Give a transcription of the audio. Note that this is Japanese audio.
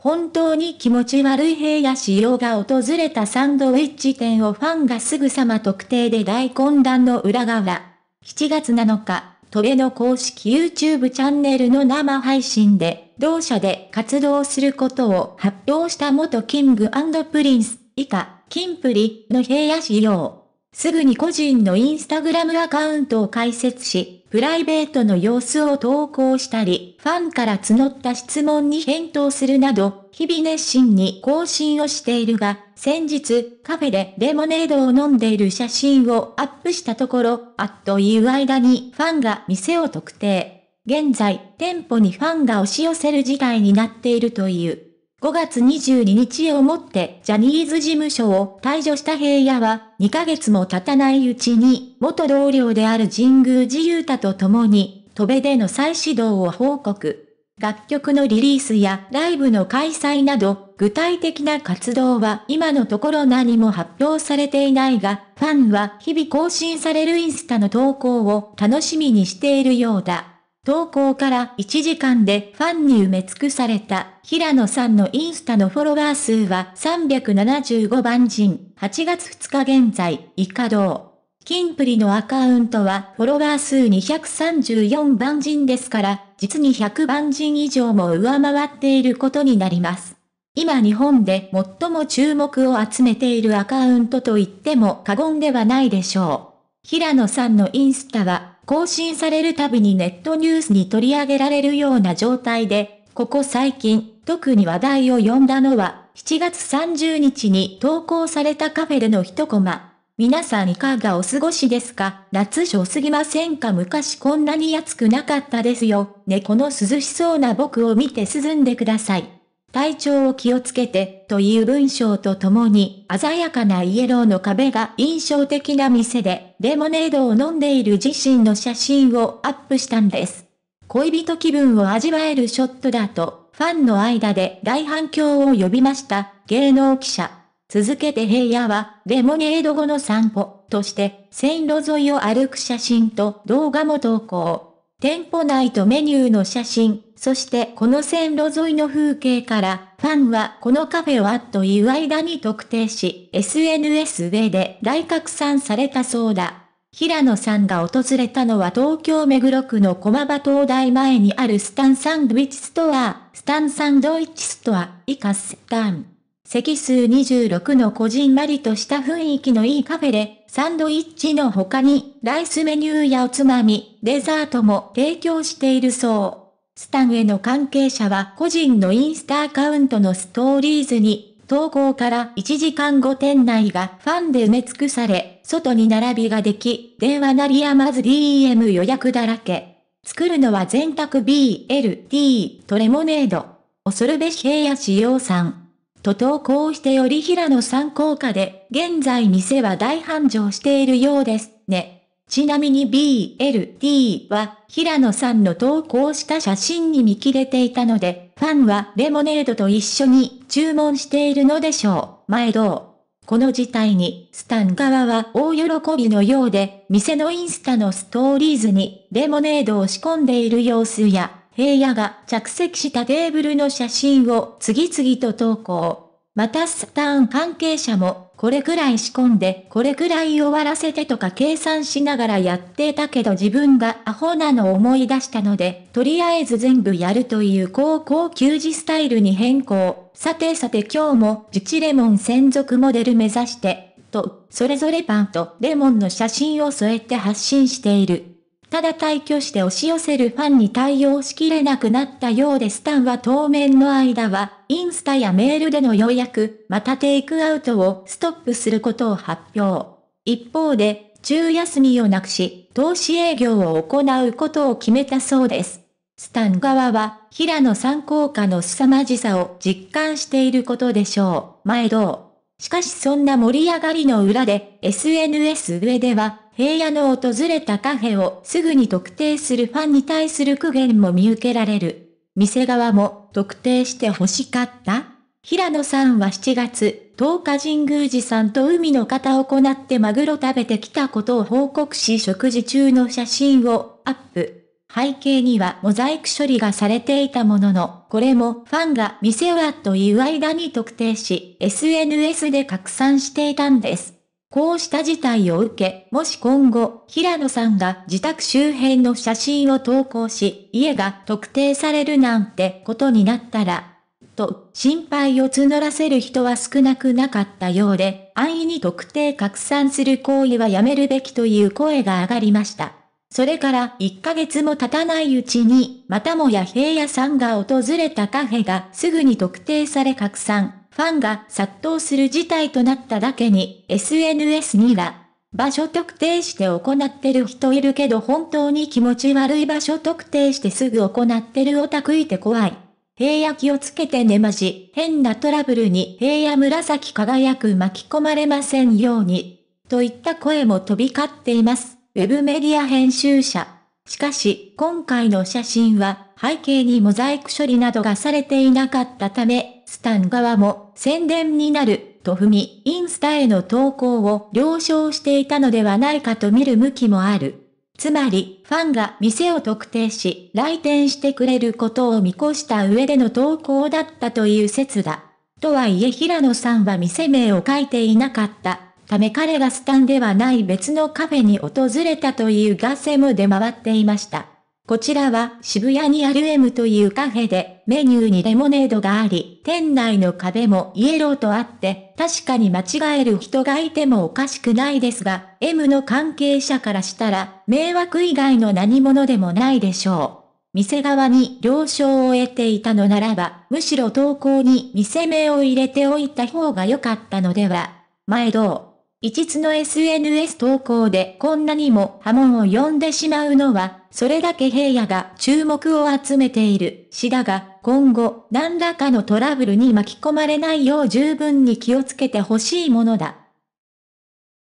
本当に気持ち悪い平野仕様が訪れたサンドウィッチ店をファンがすぐさま特定で大混乱の裏側。7月7日、トレの公式 YouTube チャンネルの生配信で、同社で活動することを発表した元キングプリンス、以下、キンプリの平野仕様。すぐに個人のインスタグラムアカウントを開設し、プライベートの様子を投稿したり、ファンから募った質問に返答するなど、日々熱心に更新をしているが、先日、カフェでレモネードを飲んでいる写真をアップしたところ、あっという間にファンが店を特定。現在、店舗にファンが押し寄せる事態になっているという。5月22日をもってジャニーズ事務所を退場した平野は、2ヶ月も経たないうちに、元同僚である神宮寺勇太と共に、戸部での再始動を報告。楽曲のリリースやライブの開催など、具体的な活動は今のところ何も発表されていないが、ファンは日々更新されるインスタの投稿を楽しみにしているようだ。投稿から1時間でファンに埋め尽くされた平野さんのインスタのフォロワー数は375万人、8月2日現在、以下同。金プリのアカウントはフォロワー数234万人ですから、実に100万人以上も上回っていることになります。今日本で最も注目を集めているアカウントと言っても過言ではないでしょう。平野さんのインスタは更新されるたびにネットニュースに取り上げられるような状態で、ここ最近、特に話題を呼んだのは、7月30日に投稿されたカフェでの一コマ。皆さんいかがお過ごしですか夏暑すぎませんか昔こんなに暑くなかったですよ。ねの涼しそうな僕を見て涼んでください。体調を気をつけてという文章とともに、鮮やかなイエローの壁が印象的な店で、レモネードを飲んでいる自身の写真をアップしたんです。恋人気分を味わえるショットだと、ファンの間で大反響を呼びました、芸能記者。続けて平野は、レモネード後の散歩として、線路沿いを歩く写真と動画も投稿。店舗内とメニューの写真、そしてこの線路沿いの風景からファンはこのカフェはという間に特定し SNS 上で大拡散されたそうだ。平野さんが訪れたのは東京目黒区の駒場東大前にあるスタンサンドイッチストア、スタンサンドイッチストア、イカスタン。席数26のこじんまりとした雰囲気のいいカフェで、サンドイッチの他に、ライスメニューやおつまみ、デザートも提供しているそう。スタンへの関係者は個人のインスタアカウントのストーリーズに、投稿から1時間後店内がファンで埋め尽くされ、外に並びができ、電話鳴りやまず DM 予約だらけ。作るのは全択 BLT とレモネード。恐るべし平野志陽さん。と投稿してより平野さん効果で、現在店は大繁盛しているようですね。ちなみに BLT は、平野さんの投稿した写真に見切れていたので、ファンはレモネードと一緒に注文しているのでしょう。毎度。この事態に、スタン側は大喜びのようで、店のインスタのストーリーズに、レモネードを仕込んでいる様子や、平野が着席したテーブルの写真を次々と投稿。またスターン関係者も、これくらい仕込んで、これくらい終わらせてとか計算しながらやってたけど自分がアホなのを思い出したので、とりあえず全部やるという高校球児スタイルに変更。さてさて今日も、自治レモン専属モデル目指して、と、それぞれパンとレモンの写真を添えて発信している。ただ退去して押し寄せるファンに対応しきれなくなったようでスタンは当面の間は、インスタやメールでの予約、またテイクアウトをストップすることを発表。一方で、昼休みをなくし、投資営業を行うことを決めたそうです。スタン側は、平野さん効果の凄まじさを実感していることでしょう。毎度。しかしそんな盛り上がりの裏で、SNS 上では、平野の訪れたカフェをすぐに特定するファンに対する苦言も見受けられる。店側も特定して欲しかった平野さんは7月10日神宮寺さんと海の方を行ってマグロ食べてきたことを報告し食事中の写真をアップ。背景にはモザイク処理がされていたものの、これもファンが店はという間に特定し、SNS で拡散していたんです。こうした事態を受け、もし今後、平野さんが自宅周辺の写真を投稿し、家が特定されるなんてことになったら、と、心配を募らせる人は少なくなかったようで、安易に特定拡散する行為はやめるべきという声が上がりました。それから1ヶ月も経たないうちに、またもや平野さんが訪れたカフェがすぐに特定され拡散。ファンが殺到する事態となっただけに、SNS には、場所特定して行ってる人いるけど本当に気持ち悪い場所特定してすぐ行ってるオタクいて怖い。平野気をつけてねまじ、変なトラブルに平野紫輝く巻き込まれませんように。といった声も飛び交っています。ウェブメディア編集者。しかし、今回の写真は、背景にモザイク処理などがされていなかったため、スタン側も宣伝になると踏み、インスタへの投稿を了承していたのではないかと見る向きもある。つまり、ファンが店を特定し、来店してくれることを見越した上での投稿だったという説だ。とはいえ平野さんは店名を書いていなかった。ため彼がスタンではない別のカフェに訪れたというガセも出回っていました。こちらは渋谷にある M というカフェで、メニューにレモネードがあり、店内の壁もイエローとあって、確かに間違える人がいてもおかしくないですが、M の関係者からしたら、迷惑以外の何者でもないでしょう。店側に了承を得ていたのならば、むしろ投稿に店名を入れておいた方が良かったのでは。前どう一つの SNS 投稿でこんなにも波紋を呼んでしまうのは、それだけ平野が注目を集めている。死だが、今後、何らかのトラブルに巻き込まれないよう十分に気をつけてほしいものだ。